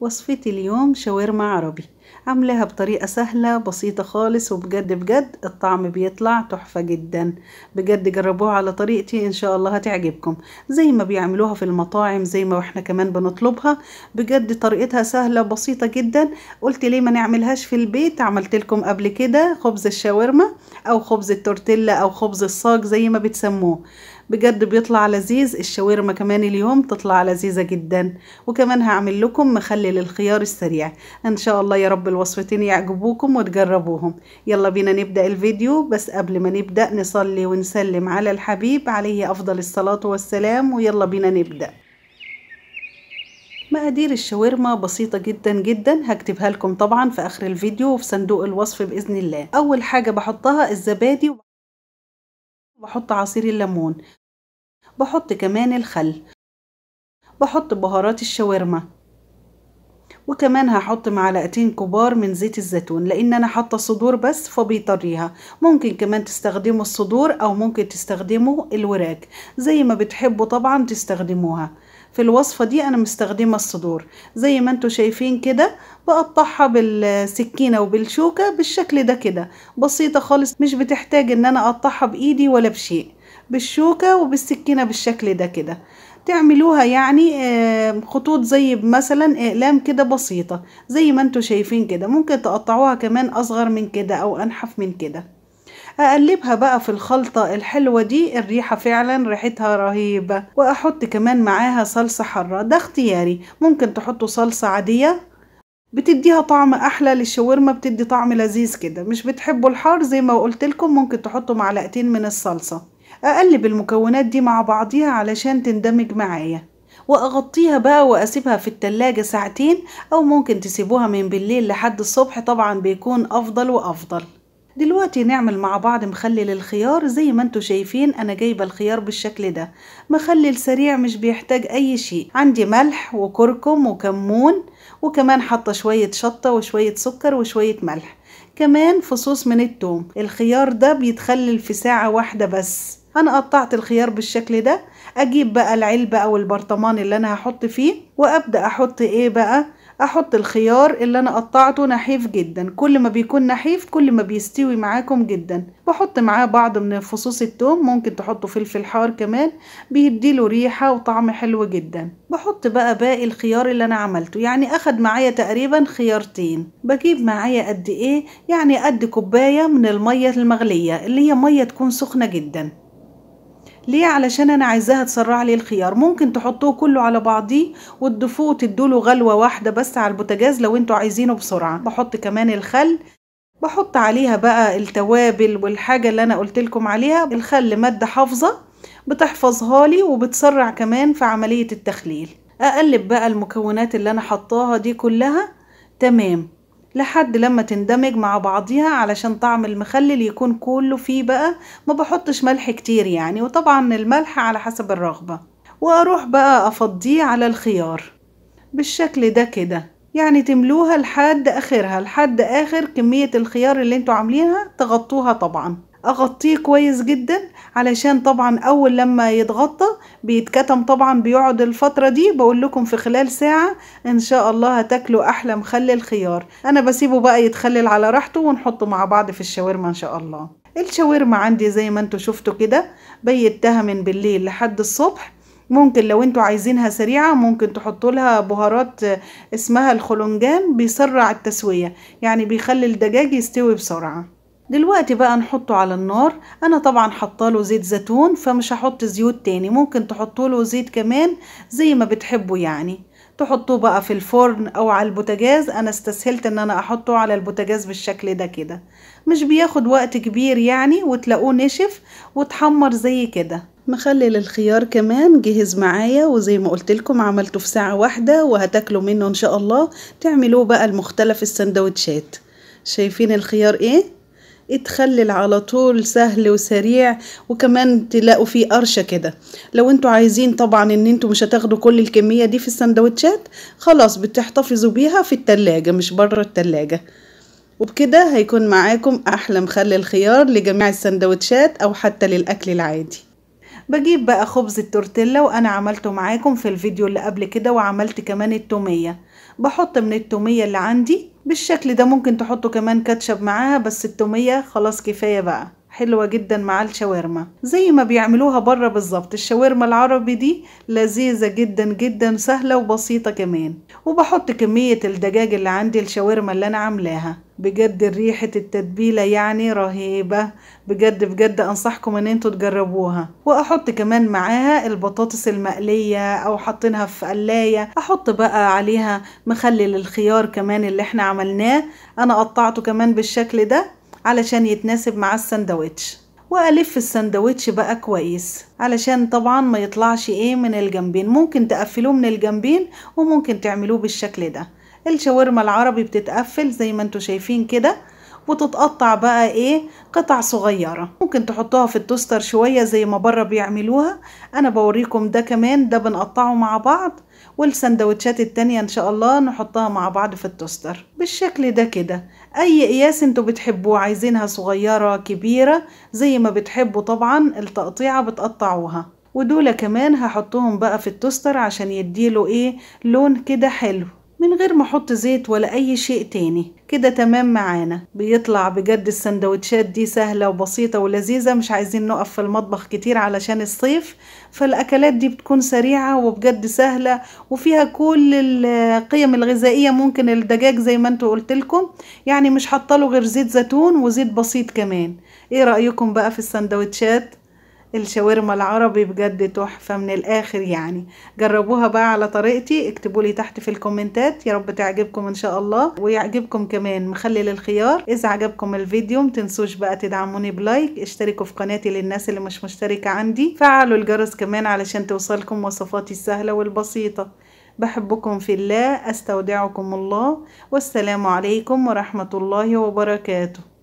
وصفتي اليوم شاورما عربي عاملاها بطريقة سهلة بسيطة خالص وبجد بجد الطعم بيطلع تحفة جدا بجد جربوها على طريقتي ان شاء الله هتعجبكم زي ما بيعملوها في المطاعم زي ما احنا كمان بنطلبها بجد طريقتها سهلة بسيطة جدا قلت ليه ما نعملهاش في البيت عملت لكم قبل كده خبز الشاورما او خبز التورتيلا او خبز الصاج زي ما بتسموه بجد بيطلع لذيذ الشاورما كمان اليوم تطلع لذيذة جدا وكمان هعمل لكم مخلل الخيار السريع ان شاء الله يا رب الوصفتين يعجبوكم وتجربوهم يلا بينا نبدأ الفيديو بس قبل ما نبدأ نصلي ونسلم على الحبيب عليه افضل الصلاة والسلام ويلا بينا نبدأ مقادير الشاورما بسيطة جدا جدا هكتبها لكم طبعا في اخر الفيديو وفي صندوق الوصف باذن الله اول حاجة بحطها الزبادي وبحط عصير الليمون بحط كمان الخل بحط بهارات الشاورما وكمان هحط معلقتين كبار من زيت الزيتون لان انا حاطه صدور بس فبيطريها ممكن كمان تستخدموا الصدور او ممكن تستخدموا الوراك زي ما بتحبوا طبعا تستخدموها في الوصفة دي أنا مستخدمة الصدور زي ما انتوا شايفين كده بقطعها بالسكينة وبالشوكة بالشكل ده كده بسيطة خالص مش بتحتاج ان انا اقطعها بايدي ولا بشيء بالشوكة وبالسكينة بالشكل ده كده تعملوها يعني خطوط زي مثلا اقلام كده بسيطة زي ما انتوا شايفين كده ممكن تقطعوها كمان اصغر من كده او انحف من كده اقلبها بقى في الخلطة الحلوة دي الريحة فعلا ريحتها رهيبة واحط كمان معاها صلصة حارة ده اختياري ممكن تحطوا صلصة عادية بتديها طعم احلى للشاورما بتدي طعم لذيذ كده مش بتحبوا الحار زي ما قلت لكم ممكن تحطوا معلقتين من الصلصة اقلب المكونات دي مع بعضيها علشان تندمج معايا واغطيها بقى واسيبها في التلاجة ساعتين او ممكن تسيبوها من بالليل لحد الصبح طبعا بيكون افضل وافضل دلوقتي نعمل مع بعض مخلل الخيار زي ما انتوا شايفين انا جايبه الخيار بالشكل ده مخلل سريع مش بيحتاج اي شيء عندي ملح وكركم وكمون وكمان حاطه شويه شطه وشويه سكر وشويه ملح كمان فصوص من التوم الخيار ده بيتخلل في ساعه واحده بس انا قطعت الخيار بالشكل ده اجيب بقى العلبه او البرطمان اللي انا هحط فيه وابدا احط ايه بقى احط الخيار اللي انا قطعته نحيف جدا كل ما بيكون نحيف كل ما بيستوي معاكم جدا بحط معاه بعض من فصوص التوم ممكن تحطوا فلفل حار كمان بيديله ريحة وطعم حلو جدا بحط بقى باقي الخيار اللي انا عملته يعني اخد معايا تقريبا خيارتين بجيب معايا قد ايه يعني قد كوباية من المية المغلية اللي هي مية تكون سخنة جدا ليه علشان انا عايزاها تسرع لي الخيار ممكن تحطوه كله على بعضيه وتضيفوه تدوله غلوه واحده بس على البوتاجاز لو انتوا عايزينه بسرعه بحط كمان الخل بحط عليها بقى التوابل والحاجه اللي انا قلت لكم عليها الخل ماده حافظه بتحفظها لي وبتسرع كمان في عمليه التخليل اقلب بقى المكونات اللي انا حطاها دي كلها تمام لحد لما تندمج مع بعضيها علشان طعم المخلل يكون كله فيه بقى ما بحطش ملح كتير يعني وطبعا الملح على حسب الرغبة واروح بقى افضيه على الخيار بالشكل ده كده يعني تملوها لحد اخرها لحد اخر كمية الخيار اللي انتوا عاملينها تغطوها طبعا اغطيه كويس جدا علشان طبعا اول لما يتغطى بيتكتم طبعا بيقعد الفترة دي بقول لكم في خلال ساعة ان شاء الله هتاكلوا احلى مخلل الخيار انا بسيبه بقى يتخلل على راحته ونحطه مع بعض في الشاورما ان شاء الله الشاورما عندي زي ما انتوا شفتوا كده بيتها من بالليل لحد الصبح ممكن لو انتوا عايزينها سريعة ممكن تحطوا لها بهارات اسمها الخلنجان بيسرع التسوية يعني بيخلي الدجاج يستوي بسرعة دلوقتي بقى نحطه على النار انا طبعا حطاله زيت زيتون فمش هحط زيوت تاني ممكن تحطوا له زيت كمان زي ما بتحبوا يعني تحطوه بقى في الفرن او على البوتاجاز انا استسهلت ان انا احطه على البوتاجاز بالشكل ده كده مش بياخد وقت كبير يعني وتلاقوه نشف وتحمر زي كده مخلي الخيار كمان جهز معايا وزي ما قلت لكم عملته في ساعة واحدة وهتاكلوا منه ان شاء الله تعملوه بقى المختلف السندوتشات شايفين الخيار ايه اتخلل على طول سهل وسريع وكمان تلاقوا فيه قرشة كده لو انتوا عايزين طبعا ان انتوا مش هتاخدوا كل الكمية دي في السندوتشات خلاص بتحتفظوا بيها في التلاجة مش بره التلاجة وبكده هيكون معاكم احلى مخلل خيار لجميع السندوتشات او حتى للاكل العادي بجيب بقى خبز التورتيلا وانا عملته معاكم في الفيديو اللي قبل كده وعملت كمان التومية بحط من التومية اللي عندي بالشكل ده ممكن تحطوا كمان كاتشب معاها بس التومية خلاص كفاية بقى حلوة جدا مع الشاورما زي ما بيعملوها بره بالظبط الشاورما العربي دي لذيذة جدا جدا سهلة وبسيطة كمان وبحط كمية الدجاج اللي عندي الشاورما اللي انا عاملاها بجد ريحة التتبيلة يعني رهيبة بجد بجد انصحكم ان انتوا تجربوها واحط كمان معاها البطاطس المقلية او حاطينها في قلاية احط بقى عليها مخلل الخيار كمان اللي احنا عملناه انا قطعته كمان بالشكل ده علشان يتناسب مع السندوتش والف السندوتش بقى كويس علشان طبعا ما يطلعش ايه من الجنبين ممكن تقفلوه من الجنبين وممكن تعملوه بالشكل ده الشاورما العربي بتتقفل زي ما انتوا شايفين كده وتتقطع بقى ايه قطع صغيره ممكن تحطوها في التوستر شويه زي ما بره بيعملوها انا بوريكم ده كمان ده بنقطعه مع بعض والسندوتشات التانية ان شاء الله نحطها مع بعض في التوستر بالشكل ده كده اي قياس انتوا بتحبوه عايزينها صغيرة كبيرة زي ما بتحبوا طبعا التقطيعة بتقطعوها ودول كمان هحطهم بقى في التوستر عشان يديله ايه لون كده حلو من غير ما احط زيت ولا اي شيء تاني كده تمام معانا بيطلع بجد السندوتشات دي سهله وبسيطه ولذيذه مش عايزين نقف في المطبخ كتير علشان الصيف فالاكلات دي بتكون سريعه وبجد سهله وفيها كل القيم الغذائيه ممكن الدجاج زي ما انتوا قلت لكم يعني مش حاطه له غير زيت زيتون وزيت بسيط كمان ايه رايكم بقى في السندوتشات الشاورما العربي بجد تحفة من الآخر يعني جربوها بقى على طريقتي اكتبوا لي تحت في الكومنتات يا رب تعجبكم إن شاء الله ويعجبكم كمان مخلي للخيار إذا عجبكم الفيديو متنسوش بقى تدعموني بلايك اشتركوا في قناتي للناس اللي مش مشتركة عندي فعلوا الجرس كمان علشان توصلكم وصفاتي السهلة والبسيطة بحبكم في الله استودعكم الله والسلام عليكم ورحمة الله وبركاته